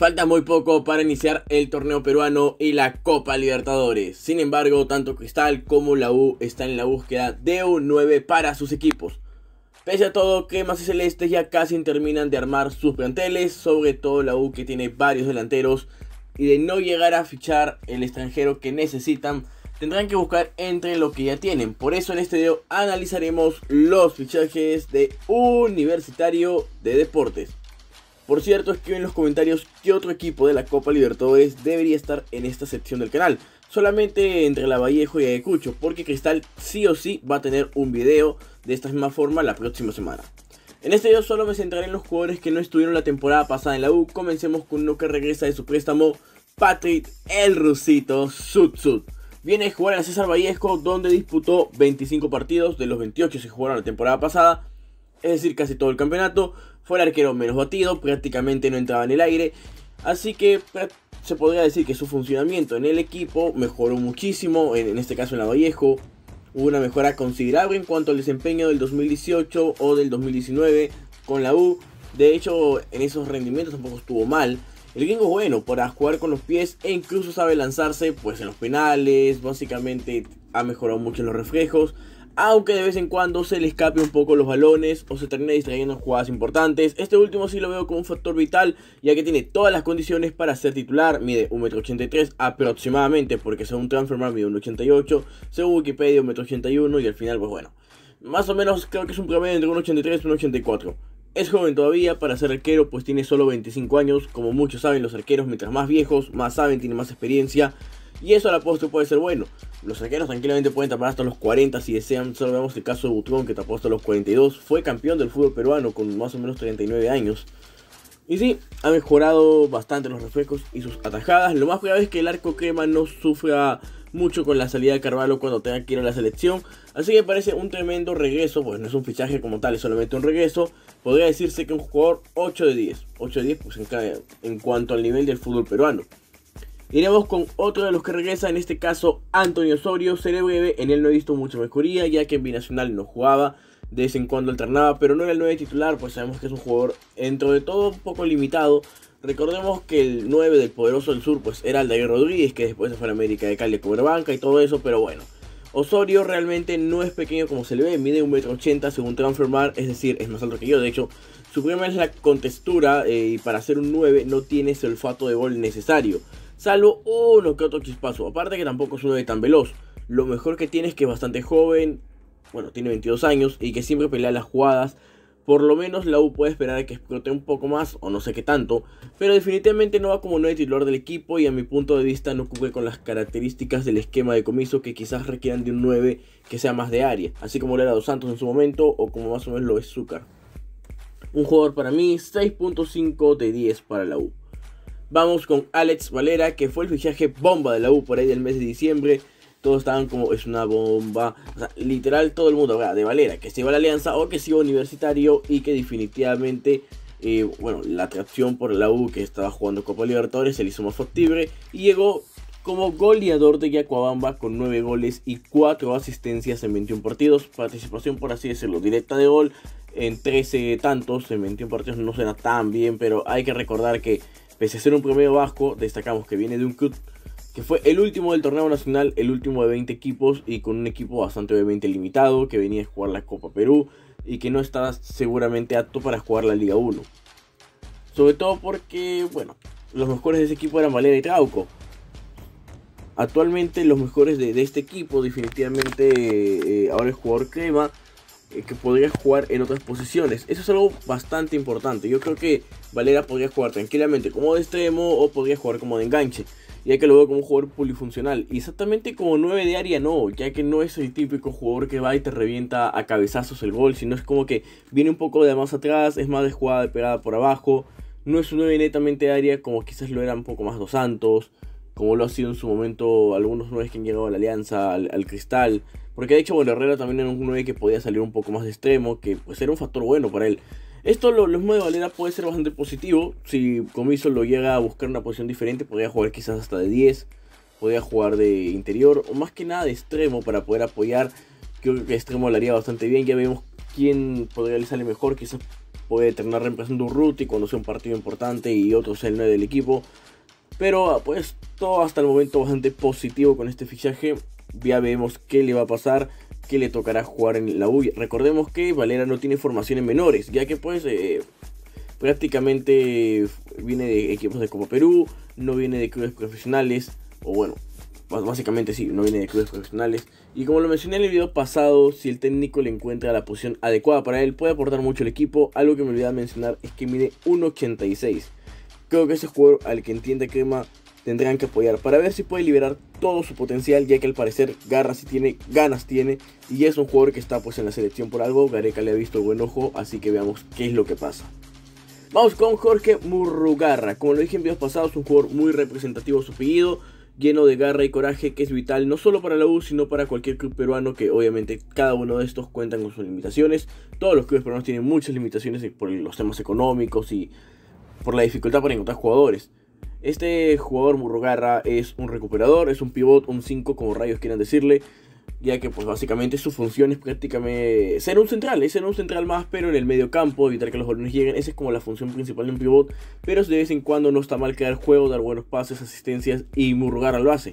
Falta muy poco para iniciar el torneo peruano y la Copa Libertadores. Sin embargo, tanto Cristal como la U están en la búsqueda de un 9 para sus equipos. Pese a todo, que y Celeste ya casi terminan de armar sus planteles, sobre todo la U que tiene varios delanteros y de no llegar a fichar el extranjero que necesitan, tendrán que buscar entre lo que ya tienen. Por eso en este video analizaremos los fichajes de Universitario de Deportes. Por cierto, escribe en los comentarios qué otro equipo de la Copa Libertadores debería estar en esta sección del canal. Solamente entre la Vallejo y Ayacucho, porque Cristal sí o sí va a tener un video de esta misma forma la próxima semana. En este video solo me centraré en los jugadores que no estuvieron la temporada pasada en la U. Comencemos con uno que regresa de su préstamo, Patrick el Rusito Sutsut. Viene a jugar a César Vallejo, donde disputó 25 partidos de los 28 que se jugaron la temporada pasada, es decir, casi todo el campeonato, fue el arquero menos batido, prácticamente no entraba en el aire. Así que eh, se podría decir que su funcionamiento en el equipo mejoró muchísimo, en, este caso en la Vallejo. Hubo una mejora considerable en cuanto al desempeño del 2018 o del 2019 con la U. De hecho, en esos rendimientos tampoco estuvo mal. El gringo es bueno para jugar con los pies e incluso sabe lanzarse pues en los penales. Básicamente ha mejorado mucho en los reflejos aunque de vez en cuando se le escape un poco los balones o se termina distrayendo en jugadas importantes. Este último sí lo veo como un factor vital, ya que tiene todas las condiciones para ser titular, mide 1,83m aproximadamente, porque según Transformer mide 1,88m, según Wikipedia 1,81m y al final, pues bueno, más o menos creo que es un promedio entre 1,83 y 1,84. Es joven todavía, para ser arquero pues tiene solo 25 años, como muchos saben los arqueros, mientras más viejos, más saben, tienen más experiencia, y eso a la postre puede ser bueno. Los arqueros tranquilamente pueden tapar hasta los 40 si desean. Solo vemos el caso de Butrón que tapó hasta los 42. Fue campeón del fútbol peruano con más o menos 39 años. Y sí, ha mejorado bastante los reflejos y sus atajadas. Lo más grave es que el arco crema no sufra mucho con la salida de Carvalho cuando tenga que ir a la selección. Así que parece un tremendo regreso. Pues no es un fichaje como tal, es solamente un regreso. Podría decirse que un jugador 8 de 10. 8 de 10 pues en cuanto al nivel del fútbol peruano. Iremos con otro de los que regresa, en este caso Antonio Osorio. Seré en él no he visto mucha mejoría, ya que en Binacional no jugaba, de vez en cuando alternaba, pero no era el 9 titular, pues sabemos que es un jugador dentro de todo un poco limitado. Recordemos que el 9 del poderoso del sur pues era el Aldair Rodríguez, que después se fue a América de Cali a banca y todo eso, pero bueno. Osorio realmente no es pequeño como se le ve, mide 1,80m según transformar, es decir, es más alto que yo. De hecho, su problema es la contextura eh, y para hacer un 9 no tiene ese olfato de gol necesario salvo uno que otro chispazo. Aparte que tampoco es uno de tan veloz. Lo mejor que tiene es que es bastante joven, bueno, tiene 22 años y que siempre pelea las jugadas. Por lo menos la U puede esperar a que explote un poco más, o no sé qué tanto, pero definitivamente no va como 9 titular del equipo y a mi punto de vista no cumple con las características del esquema de comiso que quizás requieran de un 9 que sea más de área, así como lo era Dos Santos en su momento o como más o menos lo es Zúcar. Un jugador para mí, 6.5 de 10 para la U. Vamos con Alex Valera, que fue el fichaje bomba de la U por ahí del mes de diciembre. Todos estaban como, es una bomba. O sea, literal todo el mundo de Valera, que se iba a la Alianza o que se iba a Universitario y que definitivamente eh, bueno, la atracción por la U que estaba jugando Copa Libertadores se le hizo más factible y llegó como goleador de Yacuabamba con 9 goles y 4 asistencias en 21 partidos, participación por así decirlo, directa de gol en 13 tantos en 21 partidos, no será tan bien, pero hay que recordar que Pese a ser un promedio vasco, destacamos que viene de un club que fue el último del torneo nacional, el último de 20 equipos y con un equipo bastante obviamente limitado que venía a jugar la Copa Perú y que no estaba seguramente apto para jugar la Liga 1. Sobre todo porque, bueno, los mejores de ese equipo eran Valera y Trauco. Actualmente los mejores de, este equipo definitivamente eh, ahora es jugador Crema eh, que podría jugar en otras posiciones. Eso es algo bastante importante. Yo creo que Valera podría jugar tranquilamente como de extremo o podría jugar como de enganche, ya que lo veo como un jugador polifuncional. Y exactamente como 9 de área no, ya que no es el típico jugador que va y te revienta a cabezazos el gol, sino es como que viene un poco de más atrás, es más de jugada de pegada por abajo. No es un 9 netamente de área como quizás lo eran un poco más Dos Santos, como lo ha sido en su momento algunos 9 que han llegado a la Alianza, al Cristal porque de hecho, bueno, también era un 9 que podía salir un poco más de extremo, que pues era un factor bueno para él. Esto lo, lo mismo de Valera puede ser bastante positivo. Si Comiso lo llega a buscar una posición diferente, podría jugar quizás hasta de 10, podría jugar de interior o más que nada de extremo para poder apoyar. Creo que extremo lo haría bastante bien. Ya vemos quién podría le sale mejor. Quizás puede terminar reemplazando un Ruti cuando sea un partido importante y otro sea el 9 del equipo. Pero ah, pues todo hasta el momento bastante positivo con este fichaje ya vemos qué le va a pasar, qué le tocará jugar en la U. Recordemos que Valera no tiene formaciones menores, ya que pues eh, prácticamente viene de equipos de Copa Perú, no viene de clubes profesionales, o bueno, básicamente sí, no viene de clubes profesionales. Y como lo mencioné en el video pasado, si el técnico le encuentra la posición adecuada para él, puede aportar mucho al equipo. Algo que me olvidaba mencionar es que mide 1.86. Creo que ese jugador al que entiende Crema tendrán que apoyar para ver si puede liberar todo su potencial, ya que al parecer Garra si tiene, ganas tiene, y es un jugador que está pues en la selección por algo, Gareca le ha visto buen ojo, así que veamos qué es lo que pasa. Vamos con Jorge Murrugarra, como lo dije en videos pasados, un jugador muy representativo su apellido, lleno de garra y coraje que es vital no solo para la U, sino para cualquier club peruano que obviamente cada uno de estos cuentan con sus limitaciones. Todos los clubes peruanos tienen muchas limitaciones por los temas económicos y por la dificultad para encontrar jugadores. Este jugador Murrugarra es un recuperador, es un pivot, un 5 como rayos quieran decirle, ya que pues básicamente su función es prácticamente ser un central, es ser un central más pero en el medio campo, evitar que los goles lleguen, esa es como la función principal de un pivot, pero de vez en cuando no está mal crear juego, dar buenos pases, asistencias y Murrugarra lo hace.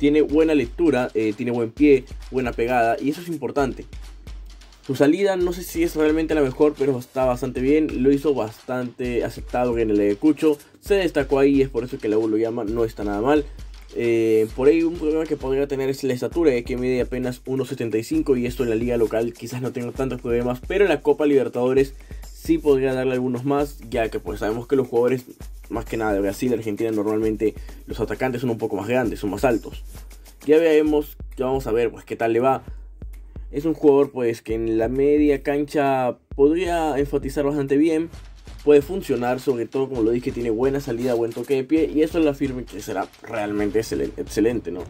Tiene buena lectura, eh, tiene buen pie, buena pegada y eso es importante. Su salida no sé si es realmente la mejor, pero está bastante bien, lo hizo bastante aceptado en el Cucho se destacó ahí, es por eso que la U lo llama, no está nada mal. Eh, por ahí un problema que podría tener es la estatura, que mide apenas 1.75 y esto en la liga local quizás no tenga tantos problemas, pero en la Copa Libertadores sí podría darle algunos más, ya que pues sabemos que los jugadores, más que nada de Brasil, de Argentina, normalmente los atacantes son un poco más grandes, son más altos. Ya veremos, ya vamos a ver pues qué tal le va. Es un jugador pues que en la media cancha podría enfatizar bastante bien, puede funcionar, sobre todo como lo dije, tiene buena salida, buen toque de pie y eso lo firme que será realmente excelente, ¿no?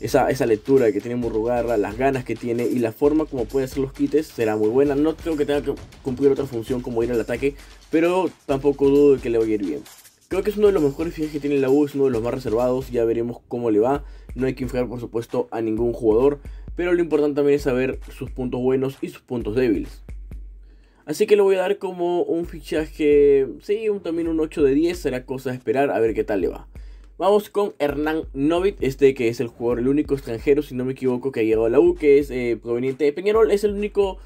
Esa, esa lectura que tiene Murrugarra, las ganas que tiene y la forma como puede hacer los quites será muy buena. No creo que tenga que cumplir otra función como ir al ataque, pero tampoco dudo de que le vaya a ir bien. Creo que es uno de los mejores fichajes que tiene la U, es uno de los más reservados, ya veremos cómo le va. No hay que inflar por supuesto a ningún jugador, pero lo importante también es saber sus puntos buenos y sus puntos débiles. Así que le voy a dar como un fichaje, sí, también un 8 de 10, será cosa de esperar a ver qué tal le va. Vamos con Hernán Novit, este que es el jugador, el único extranjero, si no me equivoco, que ha llegado a la U, que es eh, proveniente de Peñarol, es el único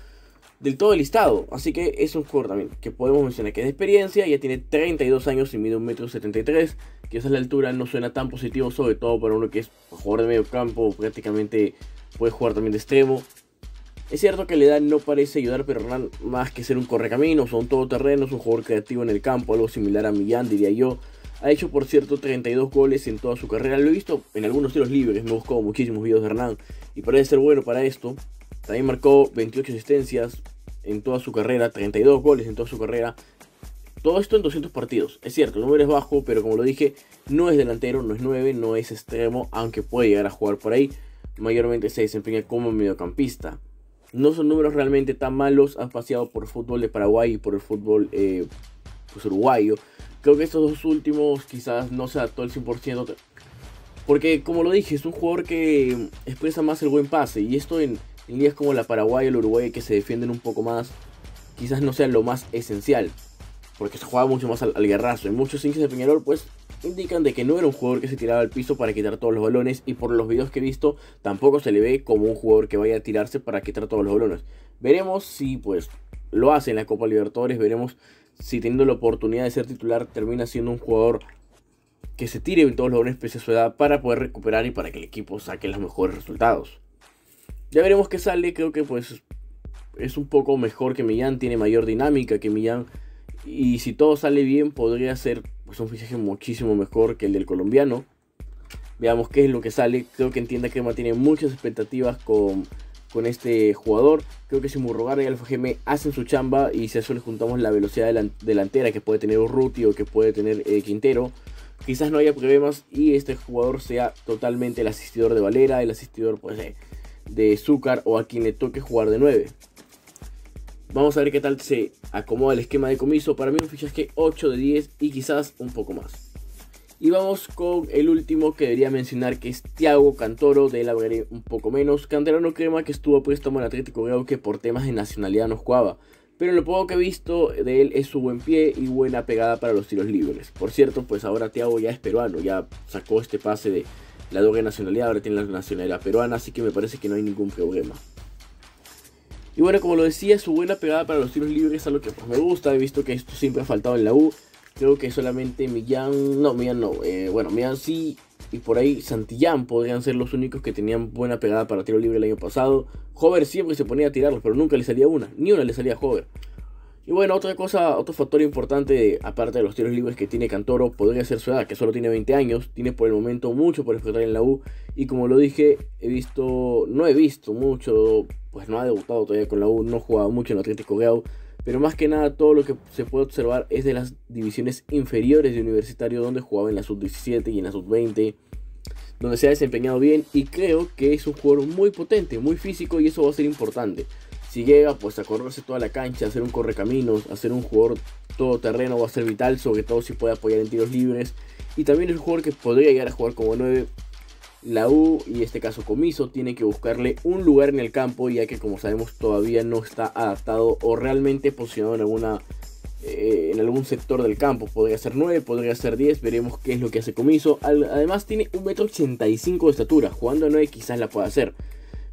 del todo listado. Así que es un jugador también que podemos mencionar que es de experiencia, ya tiene 32 años y mide 1,73m, que esa es la altura, no suena tan positivo, sobre todo para uno que es jugador de medio campo, prácticamente puede jugar también de extremo. Es cierto que la edad no parece ayudar, pero Hernán, más que ser un correcaminos son un todoterreno, es un jugador creativo en el campo, algo similar a Millán, diría yo. Ha hecho, por cierto, 32 goles en toda su carrera. Lo he visto en algunos tiros libres, me he buscado muchísimos videos de Hernán y parece ser bueno para esto. También marcó 28 asistencias en toda su carrera, 32 goles en toda su carrera. Todo esto en 200 partidos. Es cierto, el número es bajo, pero como lo dije, no es delantero, no es 9, no es extremo, aunque puede llegar a jugar por ahí mayormente se desempeña como mediocampista. No son números realmente tan malos, ha paseado por el fútbol de Paraguay y por el fútbol eh, pues, uruguayo. Creo que estos dos últimos quizás no se todo al 100%, porque como lo dije, es un jugador que expresa más el buen pase, y esto en, líneas como la Paraguay O el Uruguay que se defienden un poco más, quizás no sea lo más esencial, porque se juega mucho más al, al En muchos hinchas de Peñarol pues indican de que no era un jugador que se tiraba al piso para quitar todos los balones y por los videos que he visto tampoco se le ve como un jugador que vaya a tirarse para quitar todos los balones. Veremos si pues lo hace en la Copa Libertadores, veremos si teniendo la oportunidad de ser titular termina siendo un jugador que se tire en todos los balones pese a su edad para poder recuperar y para que el equipo saque los mejores resultados. Ya veremos qué sale, creo que pues es un poco mejor que Millán, tiene mayor dinámica que Millán y si todo sale bien podría ser pues un fichaje muchísimo mejor que el del colombiano. Veamos qué es lo que sale. Creo que entienda que Emma tiene muchas expectativas con, este jugador. Creo que si Murrogar y Alfa Gm hacen su chamba y si a eso le juntamos la velocidad delantera que puede tener Urruti o que puede tener eh, Quintero, quizás no haya problemas y este jugador sea totalmente el asistidor de Valera, el asistidor pues, de Zúcar o a quien le toque jugar de 9. Vamos a ver qué tal se acomoda el esquema de comiso. Para mí un fichaje 8 de 10 y quizás un poco más. Y vamos con el último que debería mencionar que es Thiago Cantoro, de él hablaré un poco menos. Canterano Crema que estuvo préstamo el Atlético Grau que por temas de nacionalidad no jugaba. Pero lo poco que he visto de él es su buen pie y buena pegada para los tiros libres. Por cierto, pues ahora Thiago ya es peruano, ya sacó este pase de la doble nacionalidad, ahora tiene la nacionalidad peruana, así que me parece que no hay ningún problema. Y bueno, como lo decía, su buena pegada para los tiros libres es algo que pues, me gusta. He visto que esto siempre ha faltado en la U. Creo que solamente Millán, no, Millán no. Eh, bueno, Millán sí y por ahí Santillán podrían ser los únicos que tenían buena pegada para tiro libre el año pasado. Hover siempre se ponía a tirarlos, pero nunca le salía una, ni una le salía a Hover. Y bueno, otra cosa, otro factor importante, aparte de los tiros libres que tiene Cantoro, podría ser su edad, que solo tiene 20 años, tiene por el momento mucho por explotar en la U. Y como lo dije, he visto, no he visto mucho pues no ha debutado todavía con la U, no ha jugado mucho en Atlético Gau, pero más que nada todo lo que se puede observar es de las divisiones inferiores de Universitario, donde jugaba en la sub-17 y en la sub-20, donde se ha desempeñado bien y creo que es un jugador muy potente, muy físico y eso va a ser importante. Si llega pues a correrse toda la cancha, hacer un correcaminos, hacer un jugador todoterreno va a ser vital, sobre todo si puede apoyar en tiros libres. Y también es un jugador que podría llegar a jugar como 9 la U y en este caso Comiso tiene que buscarle un lugar en el campo ya que como sabemos todavía no está adaptado o realmente posicionado en alguna eh, en algún sector del campo podría ser 9 podría ser 10 veremos qué es lo que hace Comiso además tiene metro 85 de estatura jugando a 9 quizás la pueda hacer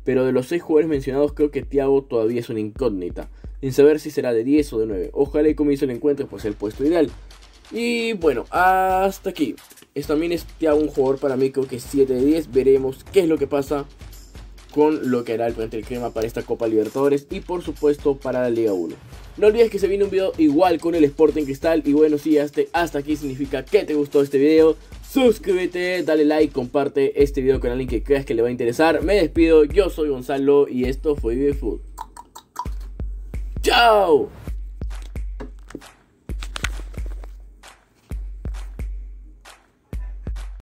pero de los 6 jugadores mencionados creo que Thiago todavía es una incógnita sin saber si será de 10 o de 9 ojalá y Comiso le encuentre pues el puesto ideal y bueno, hasta aquí. Esto también es ya un jugador para mí, creo que 7 de 10. Veremos qué es lo que pasa con lo que hará el frente del Crema para esta Copa Libertadores y por supuesto para la Liga 1. No olvides que se viene un video igual con el Sporting Cristal y bueno, si llegaste hasta aquí significa que te gustó este video, suscríbete, dale like, comparte este video con alguien que creas que le va a interesar. Me despido, yo soy Gonzalo y esto fue food ¡Chao!